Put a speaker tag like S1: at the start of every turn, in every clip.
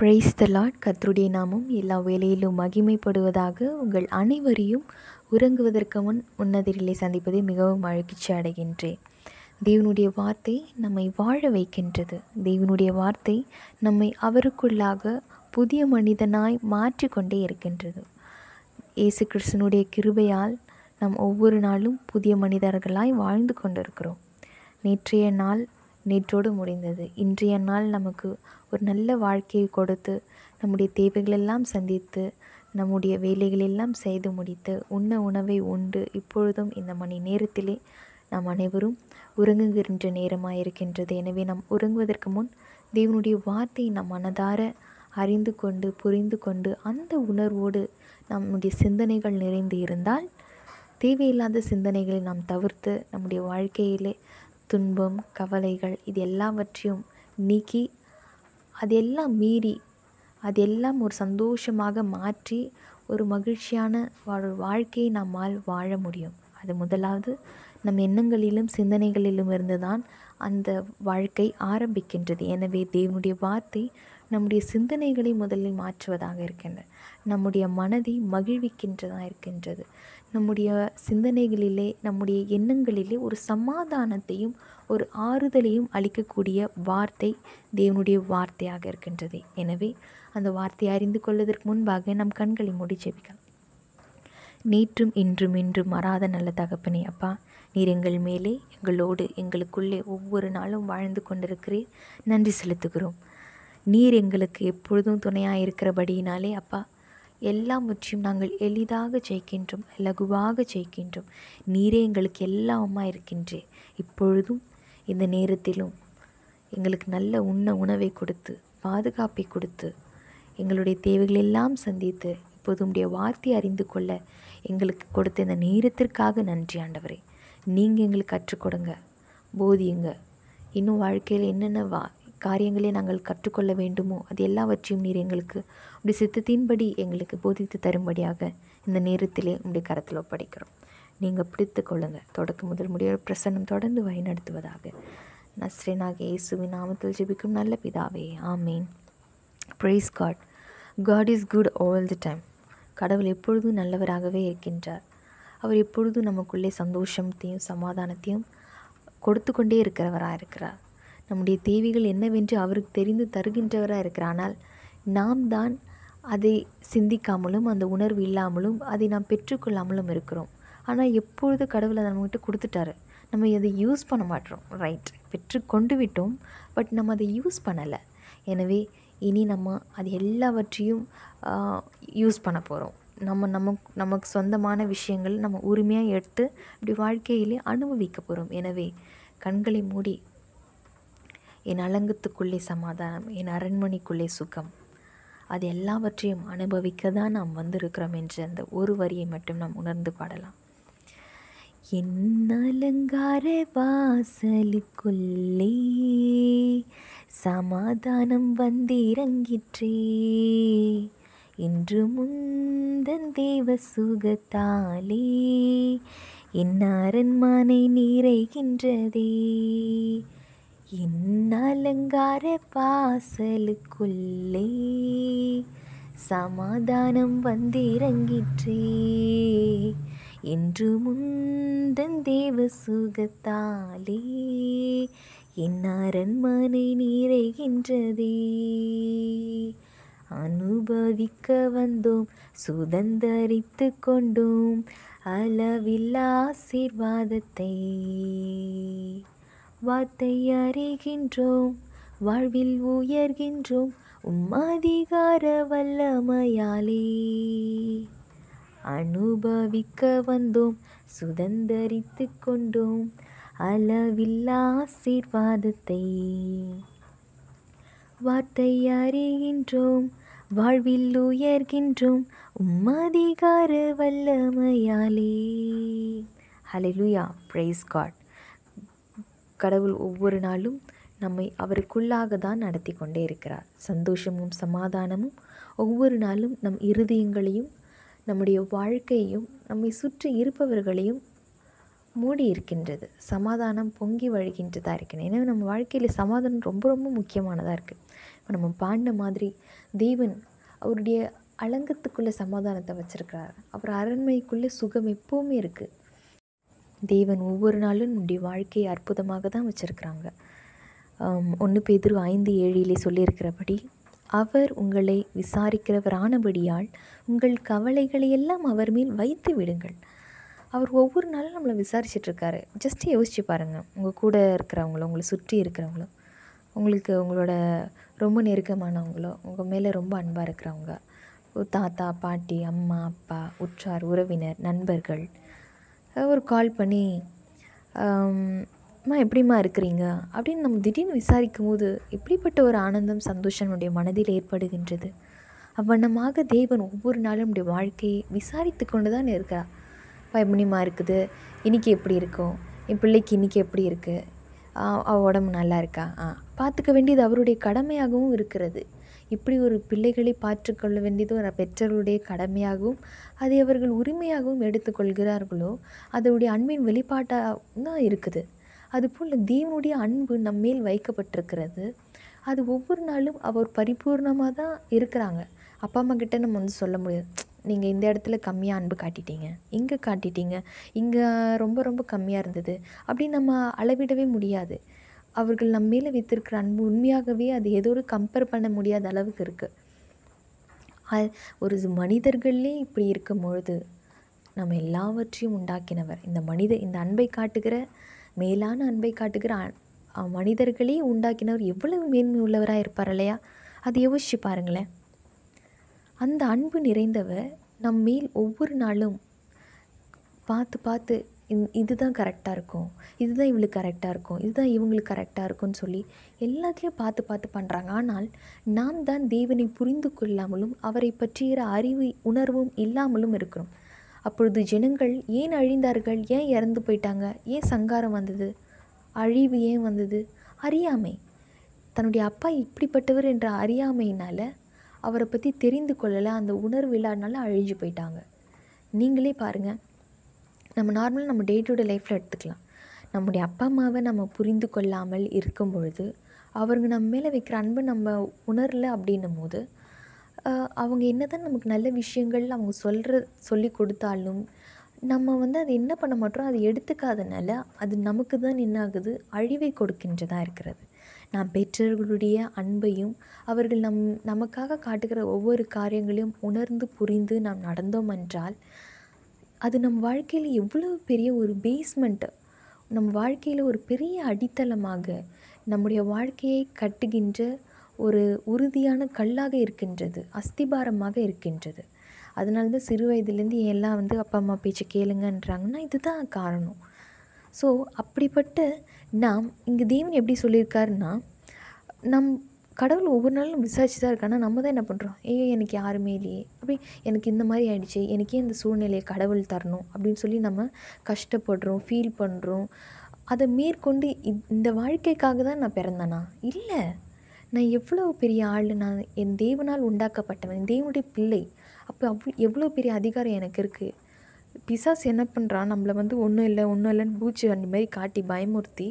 S1: praise the lot கத்தருடைய நாமம் எல்லா வேலையிலும் மகிமைப்படுவதாக உங்கள் அனைவரையும் உறங்குவதற்கு முன் உன்னதிரிலே சந்திப்பதை மிகவும் மகிழ்ச்சி அடைகின்றேன் தேவனுடைய வார்த்தை நம்மை வாழ வைக்கின்றது தேவனுடைய வார்த்தை நம்மை அவருக்குள்ளாக புதிய மனிதனாய் மாற்றிக்கொண்டே இருக்கின்றது இயேசு கிருஷ்ணனுடைய கிருபையால் நாம் ஒவ்வொரு நாளும் புதிய மனிதர்களாய் வாழ்ந்து கொண்டிருக்கிறோம் நேற்றைய நாள் நேற்றோடு முடிந்தது இன்றைய நாள் நமக்கு ஒரு நல்ல வாழ்க்கையை கொடுத்து நம்முடைய தேவைகளெல்லாம் சந்தித்து நம்முடைய வேலைகளெல்லாம் செய்து முடித்து உண்ண உணவை உண்டு இப்பொழுதும் இந்த மணி நேரத்திலே நாம் அனைவரும் உறங்குகின்ற நேரமாக இருக்கின்றது எனவே நாம் உறங்குவதற்கு முன் தேவனுடைய வார்த்தையை நம் மனதார அறிந்து கொண்டு புரிந்து கொண்டு அந்த உணர்வோடு நம்முடைய சிந்தனைகள் நிறைந்து இருந்தால் தேவையில்லாத சிந்தனைகளை நாம் தவிர்த்து நம்முடைய வாழ்க்கையிலே துன்பம் கவலைகள் இது எல்லாவற்றையும் நீக்கி அதெல்லாம் மீறி அதெல்லாம் ஒரு சந்தோஷமாக மாற்றி ஒரு மகிழ்ச்சியான ஒரு வாழ்க்கையை நம்மால் வாழ முடியும் அது முதலாவது நம் எண்ணங்களிலும் சிந்தனைகளிலும் இருந்து தான் அந்த வாழ்க்கை ஆரம்பிக்கின்றது எனவே தேவனுடைய வார்த்தை நம்முடைய சிந்தனைகளை முதலில் மாற்றுவதாக இருக்கின்றன நம்முடைய மனதை மகிழ்விக்கின்றதாக இருக்கின்றது நம்முடைய சிந்தனைகளிலே நம்முடைய எண்ணங்களிலே ஒரு சமாதானத்தையும் ஒரு ஆறுதலையும் அளிக்கக்கூடிய வார்த்தை தேவனுடைய வார்த்தையாக இருக்கின்றது எனவே அந்த வார்த்தையை அறிந்து கொள்வதற்கு முன்பாக நம் கண்களை மூடி ஜெபிக்கலாம் நேற்றும் இன்றும் இன்றும் மறாத நல்ல தகப்பனே அப்பா நீர் எங்கள் மேலே எங்களோடு எங்களுக்குள்ளே ஒவ்வொரு நாளும் வாழ்ந்து கொண்டிருக்கிறீர் நன்றி செலுத்துகிறோம் நீர் எங்களுக்கு எப்பொழுதும் துணையாக இருக்கிறபடியினாலே அப்பா எல்லாவற்றையும் நாங்கள் எளிதாக ஜெயிக்கின்றோம் லகுவாக ஜெயிக்கின்றோம் நீரே எங்களுக்கு எல்லாமா இருக்கின்றே இப்பொழுதும் இந்த நேரத்திலும் எங்களுக்கு நல்ல உண்ண உணவை கொடுத்து பாதுகாப்பை கொடுத்து எங்களுடைய தேவைகளெல்லாம் சந்தித்து இப்போது உடைய வார்த்தை அறிந்து கொள்ள எங்களுக்கு கொடுத்த இந்த நேரத்திற்காக நன்றி ஆண்டவரே நீங்கள் எங்களுக்கு கற்றுக்கொடுங்க போதியுங்க இன்னும் வாழ்க்கையில் என்னென்ன வா காரியங்களை நாங்கள் கற்றுக்கொள்ள வேண்டுமோ அது எல்லாவற்றையும் நீர் எங்களுக்கு உடைய சித்தத்தின்படி எங்களுக்கு போதித்து தரும்படியாக இந்த நேரத்திலே உங்களுடைய கரத்தில் ஒப்படைக்கிறோம் நீங்கள் பிடித்து கொள்ளுங்கள் தொடக்க முதல் முடியாத பிரசன்னம் தொடர்ந்து வழிநடத்துவதாக நஸ்ரேனாக இயேசுவின் நாமத்தில் ஜெபிக்கும் நல்ல பிதாவே ஆமேன் praise God God is good all the time கடவுள் எப்பொழுதும் நல்லவராகவே இருக்கின்றார் அவர் எப்பொழுதும் நமக்குள்ளே சந்தோஷத்தையும் சமாதானத்தையும் கொடுத்து கொண்டே இருக்கிறவராக இருக்கிறார் நம்முடைய தேவைகள் என்னவென்று அவருக்கு தெரிந்து தருகின்றவராக இருக்கிறானால் நாம் தான் அதை சிந்திக்காமலும் அந்த உணர்வு இல்லாமலும் அதை நாம் பெற்றுக்கொள்ளாமலும் இருக்கிறோம் ஆனால் எப்பொழுது கடவுளை நம்மகிட்ட கொடுத்துட்டாரு நம்ம அதை யூஸ் பண்ண மாட்டோம் ரைட் பெற்று கொண்டு விட்டோம் பட் நம்ம அதை யூஸ் பண்ணலை எனவே இனி நம்ம அது எல்லாவற்றையும் யூஸ் பண்ண போகிறோம் நம்ம நமக்கு நமக்கு சொந்தமான விஷயங்கள் நம்ம உரிமையாக எடுத்து இப்படி வாழ்க்கையிலே அனுபவிக்க போகிறோம் எனவே கண்களை மூடி என் அலங்கத்துக்குள்ளே சமாதானம் என் அரண்மனைக்குள்ளே சுகம் அது எல்லாவற்றையும் அனுபவிக்க தான் நாம் வந்திருக்கிறோம் என்று அந்த ஒரு வரியை மட்டும் நாம் உணர்ந்து பாடலாம் என் அலங்கார வாசலுக்குள்ளே சமாதானம் வந்திறங்கிற்றே இன்று முந்தன் தேவ சுகத்தாலே என் அரண்மனை நிறைகின்றதே என் அலங்கார வாசலுக்குள்ளே சமாதானம் வந்திறங்கிற்றே என்று முந்தன் தேவ சுகத்தாலே என் அரண்மனை நிறைகின்றதே அனுபவிக்க வந்தோம் சுதந்தரித்து கொண்டோம் அளவில்லா ஆசீர்வாதத்தை வார்த்தை அறிகின்றோம் வாழ்வில் உயர்கின்றோம் உம் அதிகார வல்லமையாலே அனுபவிக்க வந்தோம் சுதந்திரித்து கொண்டோம் அளவில்லா ஆசீர்வாதத்தை வார்த்தை அறிகின்றோம் வாழ்வில் உயர்கின்றோம் உம் அதிகார வல்லமையாலே ஹலிலுயா பிரைஸ் காட் கடவுள் ஒவ்வொரு நாளும் நம்மை அவருக்குள்ளாக தான் நடத்தி கொண்டே இருக்கிறார் சந்தோஷமும் சமாதானமும் ஒவ்வொரு நாளும் நம் இருதயங்களையும் நம்முடைய வாழ்க்கையையும் நம்மை சுற்றி இருப்பவர்களையும் மூடி இருக்கின்றது சமாதானம் பொங்கி வழிகின்றதாக இருக்கணும் எனவே நம்ம வாழ்க்கையில் சமாதானம் ரொம்ப ரொம்ப முக்கியமானதாக இருக்குது இப்போ நம்ம பாண்ட மாதிரி தேவன் அவருடைய அலங்கத்துக்குள்ளே சமாதானத்தை வச்சுருக்கிறார் அப்புறம் அரண்மைக்குள்ளே சுகம் எப்போவுமே இருக்குது தேவன் ஒவ்வொரு நாளும் நம்முடைய வாழ்க்கையை அற்புதமாக தான் வச்சுருக்கிறாங்க ஒன்று பேதிரு ஐந்து ஏழிலே சொல்லியிருக்கிறபடி அவர் உங்களை விசாரிக்கிறவரானபடியால் உங்கள் கவலைகளை எல்லாம் அவர் மேல் வைத்து விடுங்கள் அவர் ஒவ்வொரு நாளும் நம்மளை விசாரிச்சிட்ருக்காரு ஜஸ்ட்டு யோசிச்சு பாருங்கள் உங்கள் கூட இருக்கிறவங்களோ உங்களை சுற்றி இருக்கிறவங்களோ உங்களுக்கு உங்களோட ரொம்ப நெருக்கமானவங்களோ உங்கள் மேலே ரொம்ப அன்பாக இருக்கிறவங்க தாத்தா பாட்டி அம்மா அப்பா உற்றார் உறவினர் நண்பர்கள் ஒரு கால் பண்ணி அம்மா எப்படிம்மா இருக்கிறீங்க அப்படின்னு நம்ம திடீர்னு விசாரிக்கும் போது எப்படிப்பட்ட ஒரு ஆனந்தம் சந்தோஷம் நம்முடைய மனதில் ஏற்படுகின்றது அவ்வண்ணமாக தேவன் ஒவ்வொரு நாளும் நம்முடைய வாழ்க்கையை விசாரித்து கொண்டு தான் இருக்கிறார் எப்படிமா இருக்குது இன்றைக்கி எப்படி இருக்கும் என் பிள்ளைக்கு இன்றைக்கி எப்படி இருக்குது அவள் உடம்பு நல்லா இருக்கா ஆ பார்த்துக்க வேண்டியது அவருடைய கடமையாகவும் இருக்கிறது இப்படி ஒரு பிள்ளைகளை பார்த்துக்கொள்ள வேண்டியது ஒரு பெற்றோருடைய கடமையாகவும் அதை அவர்கள் உரிமையாகவும் எடுத்துக்கொள்கிறார்களோ அதோடைய அன்பின் வெளிப்பாட்டாக தான் இருக்குது அதுபோல் தீவனுடைய அன்பு நம்மேல் வைக்கப்பட்டிருக்கிறது அது ஒவ்வொரு நாளும் அவர் பரிபூர்ணமாக தான் இருக்கிறாங்க அப்பா அம்மா கிட்ட நம்ம வந்து சொல்ல முடியாது நீங்கள் இந்த இடத்துல கம்மியாக அன்பு காட்டிட்டீங்க இங்கே காட்டிட்டீங்க இங்கே ரொம்ப ரொம்ப கம்மியாக இருந்தது அப்படி நம்ம அளவிடவே முடியாது அவர்கள் நம்ம மேலே வைத்திருக்கிற அன்பு உண்மையாகவே அது ஒரு கம்பேர் பண்ண முடியாத அளவுக்கு இருக்குது ஒரு மனிதர்களே இப்படி இருக்கும் பொழுது நம்ம எல்லாவற்றையும் உண்டாக்கினவர் இந்த மனித இந்த அன்பை காட்டுகிற மேலான அன்பை காட்டுகிற மனிதர்களே உண்டாக்கினவர் எவ்வளவு மேன்மை உள்ளவராக இருப்பார் இல்லையா அது யோசிச்சு பாருங்களேன் அந்த அன்பு நிறைந்தவர் நம் மேல் ஒவ்வொரு நாளும் பார்த்து பார்த்து இது தான் கரெக்டாக இருக்கும் இது தான் இவளுக்கு கரெக்டாக இருக்கும் இதுதான் இவங்களுக்கு கரெக்டாக இருக்கும்னு சொல்லி எல்லாத்தையும் பார்த்து பார்த்து பண்ணுறாங்க ஆனால் நாம் தான் தேவனை புரிந்து கொள்ளாமலும் அவரை பற்றிய அறிவு உணர்வும் இல்லாமலும் இருக்கிறோம் அப்பொழுது ஜனங்கள் ஏன் அழிந்தார்கள் ஏன் இறந்து போயிட்டாங்க ஏன் சங்காரம் வந்தது அழிவு ஏன் வந்தது அறியாமை தன்னுடைய அப்பா இப்படிப்பட்டவர் என்ற அறியாமையினால் அவரை பற்றி தெரிந்து கொள்ளலை அந்த உணர்வு இல்லாதனால அழிஞ்சு போயிட்டாங்க நீங்களே பாருங்கள் நம்ம நார்மலாக நம்ம டே டு டே லைஃப்பில் எடுத்துக்கலாம் நம்முடைய அப்பா அம்மாவை நம்ம புரிந்து கொள்ளாமல் இருக்கும் பொழுது அவங்க நம்ம மேலே வைக்கிற அன்பை நம்ம உணரல அப்படின்னும் போது அவங்க என்ன தான் நமக்கு நல்ல விஷயங்கள் அவங்க சொல்கிற சொல்லி கொடுத்தாலும் நம்ம வந்து அது என்ன பண்ண மாட்டோம் அது எடுத்துக்காதனால அது நமக்கு தான் என்ன ஆகுது அழிவை கொடுக்கின்றதாக இருக்கிறது நாம் பெற்றோர்களுடைய அன்பையும் அவர்கள் நம் நமக்காக காட்டுகிற ஒவ்வொரு காரியங்களையும் உணர்ந்து புரிந்து நாம் நடந்தோம் என்றால் அது நம் வாழ்க்கையில் எவ்வளோ பெரிய ஒரு பேஸ்மெண்ட்டு நம் வாழ்க்கையில் ஒரு பெரிய அடித்தளமாக நம்முடைய வாழ்க்கையை கட்டுகின்ற ஒரு உறுதியான கல்லாக இருக்கின்றது அஸ்திபாரமாக இருக்கின்றது அதனால தான் சிறு வயதுலேருந்து எல்லாம் வந்து அப்பா அம்மா பேச்சு கேளுங்கன்றாங்கன்னா இதுதான் காரணம் ஸோ அப்படிப்பட்ட நாம் இங்கே தேவன் எப்படி சொல்லியிருக்காருன்னா நம் கடவுள் ஒவ்வொரு நாளும் விசாரிச்சு தான் இருக்கானா நம்ம தான் என்ன பண்ணுறோம் ஐயோ எனக்கு யாருமே இல்லையே அப்படி எனக்கு இந்த மாதிரி ஆயிடுச்சு எனக்கே இந்த சூழ்நிலையை கடவுள் தரணும் அப்படின்னு சொல்லி நம்ம கஷ்டப்படுறோம் ஃபீல் பண்ணுறோம் அதை மேற்கொண்டு இந்த வாழ்க்கைக்காக தான் நான் பிறந்தேனா இல்லை நான் எவ்வளோ பெரிய ஆள் நான் என் தேவனால் உண்டாக்கப்பட்டவன் என் தேவனுடைய பிள்ளை அப்போ அவ்வளோ எவ்வளோ பெரிய அதிகாரம் எனக்கு இருக்குது பிசாஸ் என்ன பண்ணுறான் நம்மளை வந்து ஒன்றும் இல்லை ஒன்றும் இல்லைன்னு பூச்சி அந்த மாதிரி காட்டி பயமுறுத்தி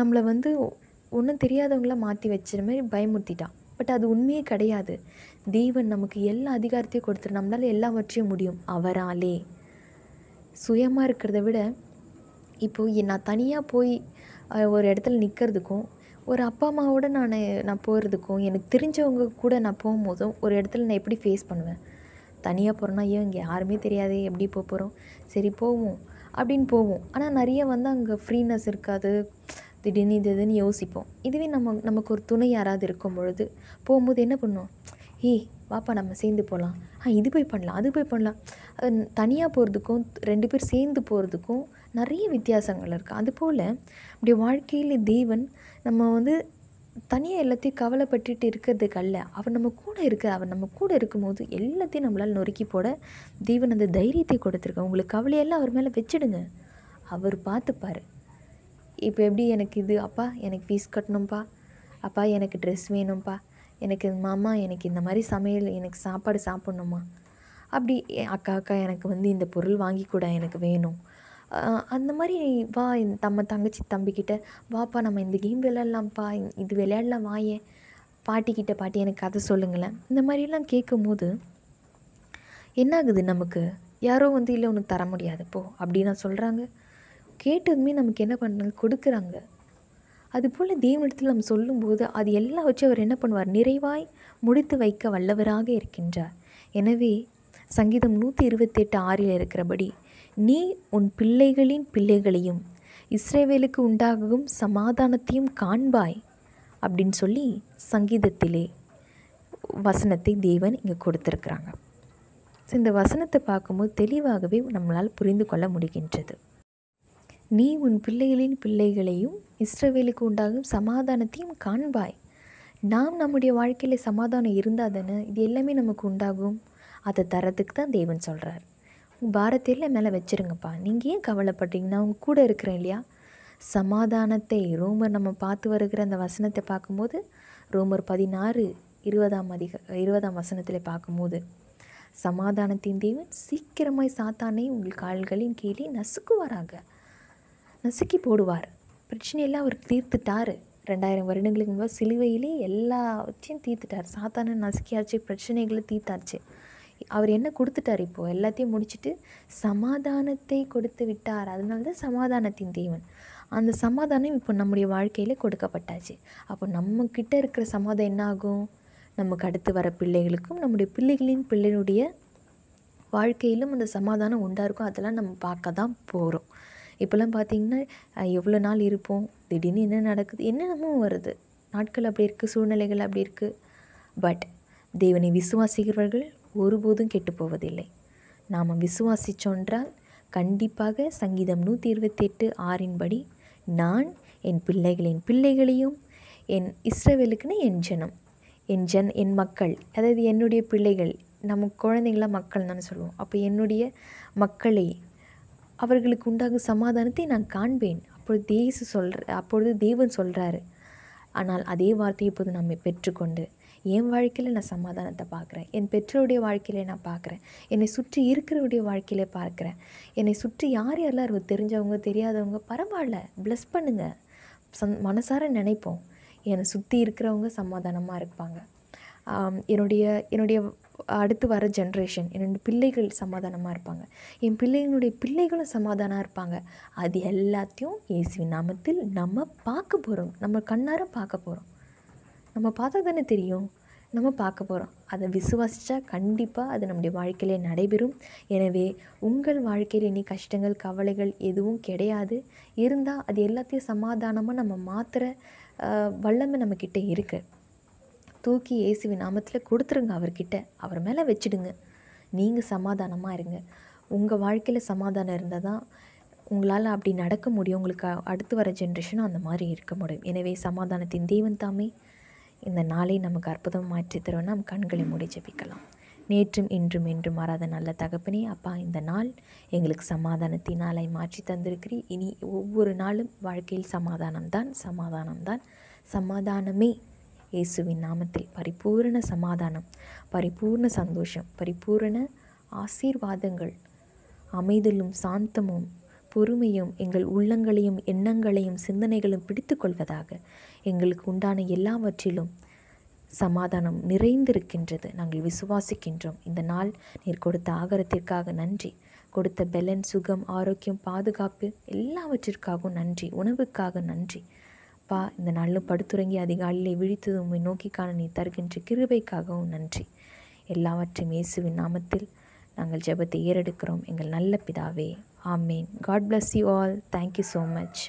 S1: நம்மளை வந்து ஒன்றும் தெரியாதவங்களாம் மாற்றி வச்சுற மாதிரி பயமுறுத்திட்டான் பட் அது உண்மையே கிடையாது தெய்வன் நமக்கு எல்லா அதிகாரத்தையும் கொடுத்துரு நம்மளால் எல்லாவற்றையும் முடியும் அவராலே சுயமாக இருக்கிறத விட இப்போது நான் தனியாக போய் ஒரு இடத்துல நிற்கிறதுக்கும் ஒரு அப்பா அம்மாவோட நான் நான் போகிறதுக்கும் எனக்கு தெரிஞ்சவங்க கூட நான் போகும்போதும் ஒரு இடத்துல நான் எப்படி ஃபேஸ் பண்ணுவேன் தனியாக போகிறோன்னா ஏன் இங்கே யாருமே தெரியாதே எப்படி போக போகிறோம் சரி போவோம் அப்படின்னு போவோம் ஆனால் நிறைய வந்து அங்கே ஃப்ரீனஸ் இருக்காது திடீர்னு இது இதுன்னு யோசிப்போம் இதுவே நம்ம நமக்கு ஒரு துணை யாராவது இருக்கும் பொழுது போகும்போது என்ன பண்ணுவோம் ஏய் வாப்பா நம்ம சேர்ந்து போகலாம் ஆ இது போய் பண்ணலாம் அது போய் பண்ணலாம் தனியாக போகிறதுக்கும் ரெண்டு பேர் சேர்ந்து போகிறதுக்கும் நிறைய வித்தியாசங்கள் இருக்குது அதுபோல் இப்படி வாழ்க்கையில் தேவன் நம்ம வந்து தனியாக எல்லாத்தையும் கவலைப்பட்டுட்டு இருக்கிறதுக்கு அல்ல அவர் நம்ம கூட இருக்க அவர் நம்ம கூட இருக்கும்போது எல்லாத்தையும் நம்மளால் நொறுக்கி போட தேவன் அந்த தைரியத்தை கொடுத்துருக்கேன் உங்களுக்கு கவலையெல்லாம் அவர் மேலே வச்சிடுங்க அவர் பார்த்துப்பார் இப்போ எப்படி எனக்கு இது அப்பா எனக்கு ஃபீஸ் கட்டணும்ப்பா அப்பா எனக்கு ட்ரெஸ் வேணும்ப்பா எனக்கு மாமா எனக்கு இந்த மாதிரி சமையல் எனக்கு சாப்பாடு சாப்பிட்ணுமா அப்படி அக்கா அக்கா எனக்கு வந்து இந்த பொருள் வாங்கி கூட எனக்கு வேணும் அந்த மாதிரி வா நம்ம தங்கச்சி தம்பிக்கிட்ட வாப்பா நம்ம இந்த கேம் விளையாடலாம்ப்பா இது விளையாடலாம் வாயே பாட்டிக்கிட்ட பாட்டி எனக்கு கதை சொல்லுங்களேன் இந்த மாதிரிலாம் கேட்கும் போது என்ன ஆகுது நமக்கு யாரோ வந்து இல்லை உனக்கு தர முடியாது போ நான் சொல்கிறாங்க கேட்டதுமே நமக்கு என்ன பண்ணுறாங்க கொடுக்குறாங்க அதுபோல் தேவனிடத்தில் நம்ம சொல்லும்போது அது எல்லாம் வச்சு அவர் என்ன பண்ணுவார் நிறைவாய் முடித்து வைக்க வல்லவராக இருக்கின்றார் எனவே சங்கீதம் நூற்றி இருபத்தெட்டு ஆறில் இருக்கிறபடி நீ உன் பிள்ளைகளின் பிள்ளைகளையும் இஸ்ரேவேலுக்கு உண்டாகவும் சமாதானத்தையும் காண்பாய் அப்படின்னு சொல்லி சங்கீதத்திலே வசனத்தை தேவன் இங்கே கொடுத்துருக்குறாங்க ஸோ இந்த வசனத்தை பார்க்கும்போது தெளிவாகவே நம்மளால் புரிந்து கொள்ள முடிகின்றது நீ உன் பிள்ளைகளின் பிள்ளைகளையும் இஸ்ரவேலுக்கு உண்டாகும் சமாதானத்தையும் காண்பாய் நாம் நம்முடைய வாழ்க்கையில் சமாதானம் இருந்தால் தானே இது எல்லாமே நமக்கு உண்டாகும் அதை தரத்துக்கு தான் தேவன் சொல்கிறார் உங்கள் பாரத்தையில் மேலே வச்சுருங்கப்பா நீங்கள் ஏன் கவலைப்படுறீங்கன்னா உங்கள் கூட இருக்கிறேன் இல்லையா சமாதானத்தை ரோமர் நம்ம பார்த்து வருகிற அந்த வசனத்தை பார்க்கும்போது ரோமர் பதினாறு இருபதாம் அதிக இருபதாம் வசனத்தில் பார்க்கும்போது சமாதானத்தின் தேவன் சீக்கிரமாய் சாத்தானே உங்கள் கால்களின் கீழே நசுக்குவாராக நசுக்கி போடுவார் பிரச்சனையெல்லாம் அவர் தீர்த்துட்டார் ரெண்டாயிரம் வருடங்களுக்கு முன்பு சிலுவையிலே எல்லாத்தையும் தீர்த்துட்டார் சாத்தான நசுக்கியாச்சு பிரச்சனைகளை தீர்த்தாச்சு அவர் என்ன கொடுத்துட்டார் இப்போது எல்லாத்தையும் முடிச்சுட்டு சமாதானத்தை கொடுத்து விட்டார் அதனால தான் சமாதானத்தின் தேவன் அந்த சமாதானம் இப்போ நம்முடைய வாழ்க்கையில் கொடுக்கப்பட்டாச்சு அப்போ நம்மக்கிட்ட இருக்கிற சமாதம் என்னாகும் நமக்கு அடுத்து வர பிள்ளைகளுக்கும் நம்முடைய பிள்ளைகளின் பிள்ளைகளுடைய வாழ்க்கையிலும் அந்த சமாதானம் உண்டாக இருக்கும் அதெல்லாம் நம்ம பார்க்க தான் போகிறோம் இப்போல்லாம் பார்த்தீங்கன்னா எவ்வளோ நாள் இருப்போம் திடீர்னு என்ன நடக்குது என்னென்னமோ வருது நாட்கள் அப்படி இருக்குது சூழ்நிலைகள் அப்படி இருக்குது பட் தேவனை விசுவாசிக்கிறவர்கள் ஒருபோதும் கெட்டு போவதில்லை நாம் விசுவாசித்தோன்றால் கண்டிப்பாக சங்கீதம் நூற்றி இருபத்தெட்டு ஆறின்படி நான் என் பிள்ளைகளின் பிள்ளைகளையும் என் இஸ்ரவேலுக்குன்னு என் ஜனம் என் ஜன் என் மக்கள் அதாவது என்னுடைய பிள்ளைகள் நம்ம குழந்தைங்களாம் மக்கள் தானே சொல்லுவோம் அப்போ என்னுடைய மக்களை அவர்களுக்கு உண்டாகும் சமாதானத்தை நான் காண்பேன் அப்பொழுது தேசு சொல்கிற அப்பொழுது தேவன் சொல்கிறாரு ஆனால் அதே வார்த்தையை இப்போது நம்ம பெற்றுக்கொண்டு என் வாழ்க்கையில் நான் சமாதானத்தை பார்க்குறேன் என் பெற்றோருடைய வாழ்க்கையிலே நான் பார்க்குறேன் என்னை சுற்றி இருக்கிறவருடைய வாழ்க்கையிலே பார்க்குறேன் என்னை சுற்றி யார் யாரெல்லாம் இருக்கும் தெரிஞ்சவங்க தெரியாதவங்க பரவாயில்ல ப்ளஸ் பண்ணுங்கள் சந் மனசார நினைப்போம் என்னை சுற்றி இருக்கிறவங்க சமாதானமாக இருப்பாங்க என்னுடைய என்னுடைய அடுத்து வர ஜென்ரேஷன் என்னுடைய பிள்ளைகள் சமாதானமாக இருப்பாங்க என் பிள்ளைகளுடைய பிள்ளைகளும் சமாதானமாக இருப்பாங்க அது எல்லாத்தையும் இயேசுவின் நாமத்தில் நம்ம பார்க்க போகிறோம் நம்ம கண்ணார பார்க்க போகிறோம் நம்ம பார்த்தா தானே தெரியும் நம்ம பார்க்க போகிறோம் அதை விசுவாசித்தா கண்டிப்பாக அது நம்முடைய வாழ்க்கையிலே நடைபெறும் எனவே உங்கள் வாழ்க்கையில் இனி கஷ்டங்கள் கவலைகள் எதுவும் கிடையாது இருந்தால் அது எல்லாத்தையும் சமாதானமாக நம்ம மாத்திர வல்லமை நம்மக்கிட்ட இருக்குது தூக்கி இயேசுவி நாமத்தில் கொடுத்துருங்க அவர்கிட்ட அவர் மேலே வச்சுடுங்க நீங்கள் சமாதானமாக இருங்க உங்கள் வாழ்க்கையில் சமாதானம் இருந்தால் தான் உங்களால் அப்படி நடக்க முடியும் உங்களுக்கு அடுத்து வர ஜென்ரேஷனும் அந்த மாதிரி இருக்க முடியும் எனவே சமாதானத்தின் தெய்வம் தாமே இந்த நாளை நமக்கு அற்புதம் மாற்றி தரும் நம் கண்களை மூடி ஜபிக்கலாம் நேற்றும் இன்றும் என்றும் மாறாத நல்ல தகப்பனே அப்பா இந்த நாள் எங்களுக்கு சமாதானத்தின் நாளை மாற்றி தந்திருக்கிறீ இனி ஒவ்வொரு நாளும் வாழ்க்கையில் சமாதானம்தான் சமாதானம்தான் சமாதானமே இயேசுவின் நாமத்தில் பரிபூர்ண சமாதானம் பரிபூர்ண சந்தோஷம் பரிபூர்ண ஆசீர்வாதங்கள் அமைதலும் சாந்தமும் பொறுமையும் எங்கள் உள்ளங்களையும் எண்ணங்களையும் சிந்தனைகளும் பிடித்துக்கொள்வதாக கொள்வதாக எங்களுக்கு உண்டான எல்லாவற்றிலும் சமாதானம் நிறைந்திருக்கின்றது நாங்கள் விசுவாசிக்கின்றோம் இந்த நாள் நீர் கொடுத்த ஆகரத்திற்காக நன்றி கொடுத்த பெலன் சுகம் ஆரோக்கியம் பாதுகாப்பு எல்லாவற்றிற்காகவும் நன்றி உணவுக்காக நன்றி அப்பா இந்த நாளில் படுத்துறங்கி அதிகாலையில் விழித்தது உண்மை நோக்கி காண நீ தருகின்ற கிருபைக்காகவும் நன்றி எல்லாவற்றையும் இயேசுவின் நாமத்தில் நாங்கள் ஜெபத்தை ஏறெடுக்கிறோம் எங்கள் நல்ல பிதாவே ஆமேன் God bless you all thank you so much